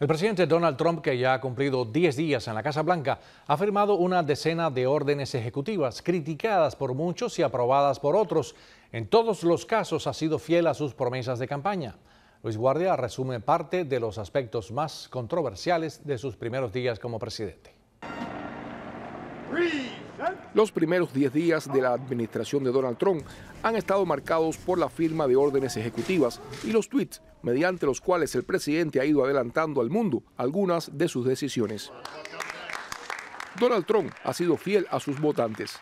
El presidente Donald Trump, que ya ha cumplido 10 días en la Casa Blanca, ha firmado una decena de órdenes ejecutivas, criticadas por muchos y aprobadas por otros. En todos los casos ha sido fiel a sus promesas de campaña. Luis Guardia resume parte de los aspectos más controversiales de sus primeros días como presidente. Los primeros 10 días de la administración de Donald Trump han estado marcados por la firma de órdenes ejecutivas y los tweets mediante los cuales el presidente ha ido adelantando al mundo algunas de sus decisiones. Donald Trump ha sido fiel a sus votantes.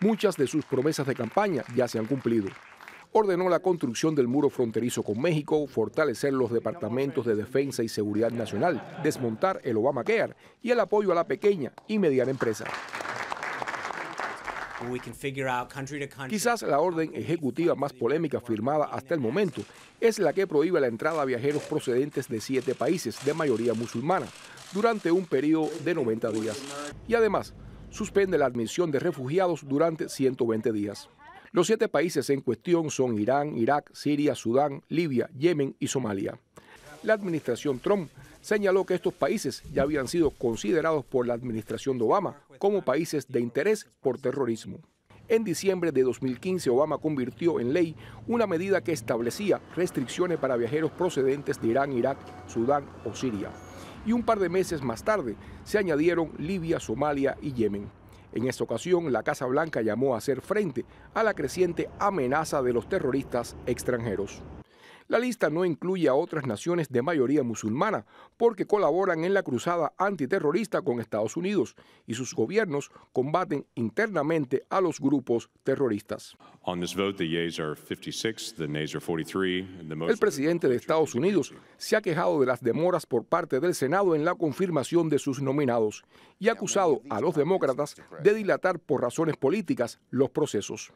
Muchas de sus promesas de campaña ya se han cumplido ordenó la construcción del muro fronterizo con México, fortalecer los departamentos de defensa y seguridad nacional, desmontar el Obamacare y el apoyo a la pequeña y mediana empresa. Quizás la orden ejecutiva más polémica firmada hasta el momento es la que prohíbe la entrada a viajeros procedentes de siete países de mayoría musulmana durante un periodo de 90 días y además suspende la admisión de refugiados durante 120 días. Los siete países en cuestión son Irán, Irak, Siria, Sudán, Libia, Yemen y Somalia. La administración Trump señaló que estos países ya habían sido considerados por la administración de Obama como países de interés por terrorismo. En diciembre de 2015, Obama convirtió en ley una medida que establecía restricciones para viajeros procedentes de Irán, Irak, Sudán o Siria. Y un par de meses más tarde se añadieron Libia, Somalia y Yemen. En esta ocasión, la Casa Blanca llamó a hacer frente a la creciente amenaza de los terroristas extranjeros. La lista no incluye a otras naciones de mayoría musulmana, porque colaboran en la cruzada antiterrorista con Estados Unidos y sus gobiernos combaten internamente a los grupos terroristas. El presidente de Estados Unidos se ha quejado de las demoras por parte del Senado en la confirmación de sus nominados y ha acusado a los demócratas de dilatar por razones políticas los procesos.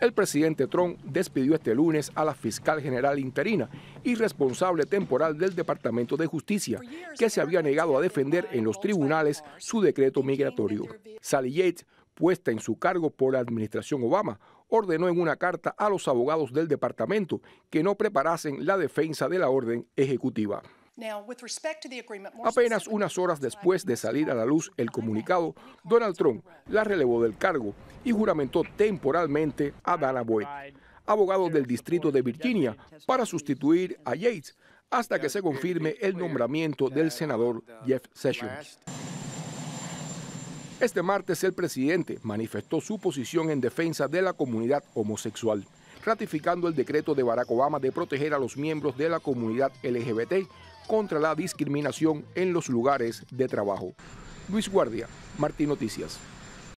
El presidente Trump despidió este lunes a la fiscal general interina y responsable temporal del Departamento de Justicia, que se había negado a defender en los tribunales su decreto migratorio. Sally Yates, puesta en su cargo por la administración Obama, ordenó en una carta a los abogados del departamento que no preparasen la defensa de la orden ejecutiva. Apenas unas horas después de salir a la luz el comunicado, Donald Trump la relevó del cargo y juramentó temporalmente a Dana Boyd, abogado del Distrito de Virginia, para sustituir a Yates hasta que se confirme el nombramiento del senador Jeff Sessions. Este martes el presidente manifestó su posición en defensa de la comunidad homosexual, ratificando el decreto de Barack Obama de proteger a los miembros de la comunidad LGBT contra la discriminación en los lugares de trabajo. Luis Guardia, Martín Noticias.